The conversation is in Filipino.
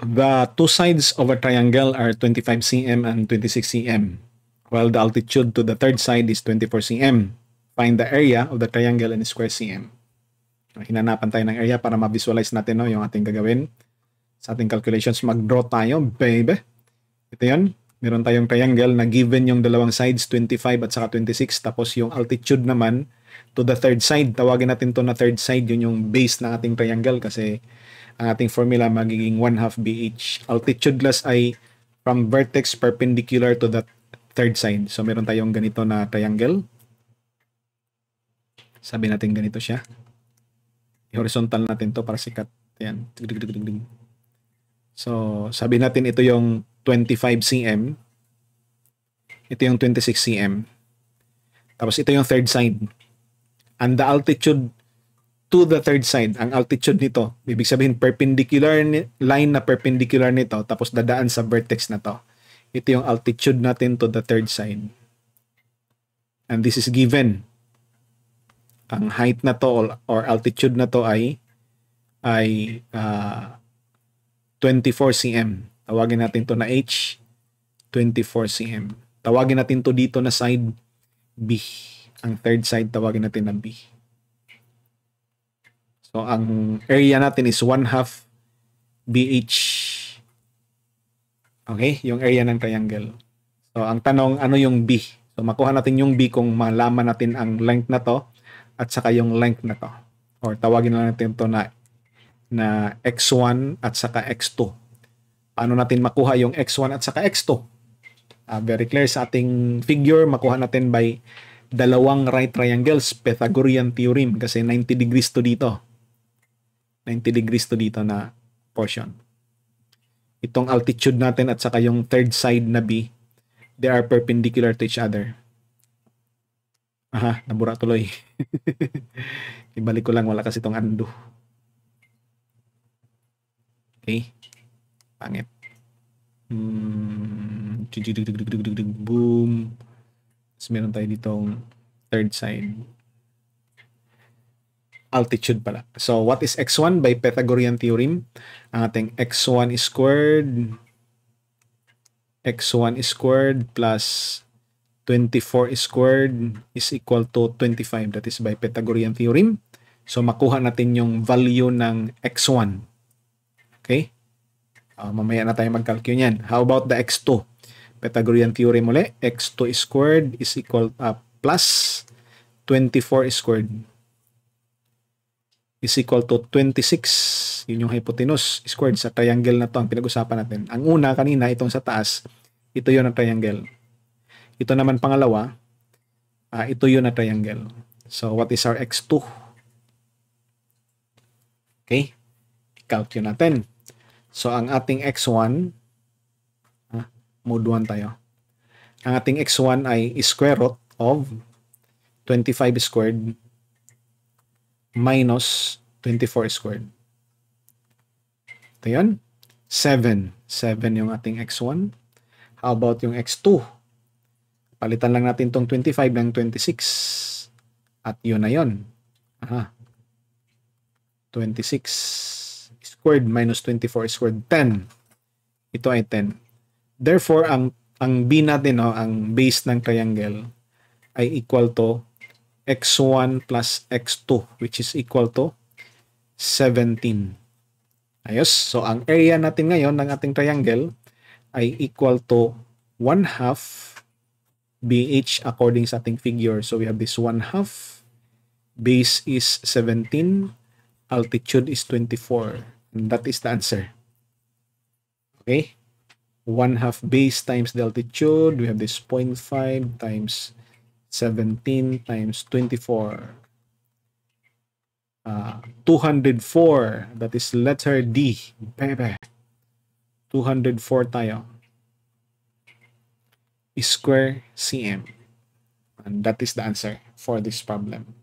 The two sides of a triangle are 25 cm and 26 cm, while the altitude to the third side is 24 cm. Find the area of the triangle in square cm. Hinanapan tayo ng area para ma-visualize natin no, yung ating gagawin. Sa ating calculations, mag-draw tayo, baby. Ito yun. Meron tayong triangle na given yung dalawang sides, 25 at saka 26. Tapos yung altitude naman to the third side. Tawagin natin to na third side. Yun yung base ng ating triangle kasi ang ating formula magiging 1 half BH. Altitude glass ay from vertex perpendicular to that third side. So meron tayong ganito na triangle. Sabi natin ganito siya. I-horizontal natin to para sikat. Ayan. So sabi natin ito yung 25 cm. Ito yung 26 cm. Tapos ito yung third side. And the altitude to the third side ang altitude nito. Ibig sabihin perpendicular ni- line na perpendicular nito tapos dadaan sa vertex na to. Ito yung altitude natin to the third side. And this is given. Ang height na to or altitude na to ay ay uh, ah, 24 cm. Tawagin natin to na h 24 cm. Tawagin natin to dito na side B. Ang third side tawagin natin na B. So, ang area natin is 1 half BH. Okay? Yung area ng triangle. So, ang tanong, ano yung B? So, makuha natin yung B kung malaman natin ang length na to at saka yung length na to. Or tawagin na natin to na, na X1 at saka X2. Paano natin makuha yung X1 at saka X2? Uh, ah, very clear sa ating figure, makuha natin by dalawang right triangles, Pythagorean theorem kasi 90 degrees to dito. 90 degrees to dito na portion. Itong altitude natin at saka yung third side na B, they are perpendicular to each other. Aha, nabura tuloy. Ibalik ko lang, wala kasi itong undo. Okay. Pangit. Hmm. Boom. Tapos meron tayo ditong third side altitude pala. So, what is x1 by Pythagorean theorem? Ang ating x1 squared x1 squared plus 24 squared is equal to 25. That is by Pythagorean theorem. So, makuha natin yung value ng x1. Okay? Uh, mamaya na tayo mag-calculate niyan. How about the x2? Pythagorean theorem muli. x2 squared is equal uh, plus 24 squared is equal to 26. Yun yung hypotenuse squared sa triangle na to ang pinag-usapan natin. Ang una kanina, itong sa taas, ito yun ang triangle. Ito naman pangalawa, uh, ito yun na triangle. So, what is our x2? Okay? I-count yun natin. So, ang ating x1, uh, ah, mode 1 tayo. Ang ating x1 ay square root of 25 squared minus 24 squared. Ito yun. 7. 7 yung ating x1. How about yung x2? Palitan lang natin tong 25 ng 26. At yun na yun. Aha. 26 squared minus 24 squared, 10. Ito ay 10. Therefore, ang, ang b natin, no, ang base ng triangle, ay equal to x1 plus x2 which is equal to 17. Ayos. So, ang area natin ngayon ng ating triangle ay equal to 1 half BH according sa ating figure. So, we have this 1 half. Base is 17. Altitude is 24. And that is the answer. Okay? 1 half base times the altitude. We have this 0.5 times 17 times 24. Uh, 204. That is letter D. Bebe. 204 tayo. Square cm. And that is the answer for this problem.